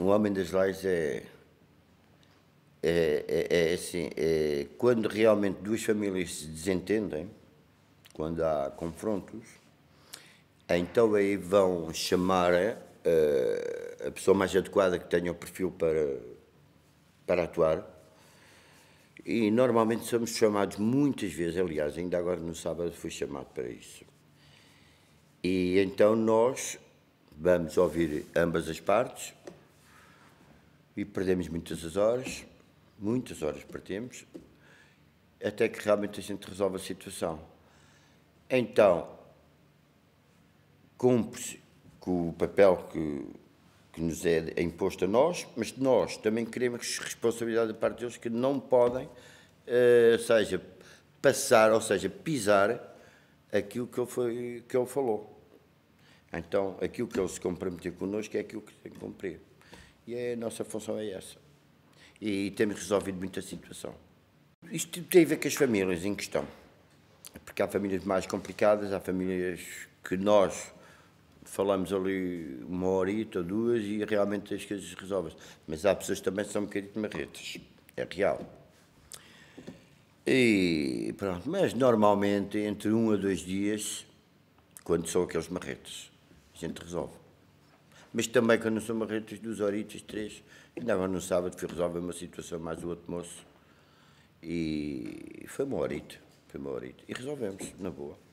o homem das leis é, é, é, é assim, é, quando realmente duas famílias se desentendem, quando há confrontos, então aí vão chamar eh, a pessoa mais adequada que tenha o perfil para, para atuar. E normalmente somos chamados muitas vezes, aliás, ainda agora no sábado fui chamado para isso. E então nós vamos ouvir ambas as partes, e perdemos muitas horas, muitas horas perdemos, até que realmente a gente resolve a situação. Então, cumpre-se com o papel que, que nos é, imposto a nós, mas nós também queremos responsabilidade da parte deles que não podem, uh, seja, passar, ou seja, pisar aquilo que ele, foi, que ele falou. Então, aquilo que ele se comprometeu connosco é aquilo que tem que cumprir. E a nossa função é essa. E temos resolvido muita situação. Isto tem a ver com as famílias em questão. Porque há famílias mais complicadas, há famílias que nós falamos ali uma horita ou duas e realmente as coisas resolvem Mas há pessoas que também são um bocadinho marretas. É real. E pronto, mas normalmente entre um a dois dias, quando são aqueles marretes, a gente resolve mas também quando não são marretas, dos horitas, três. Andava no sábado, fui resolver uma situação mais o outro moço. E foi uma horita, foi uma horita. E resolvemos, na boa.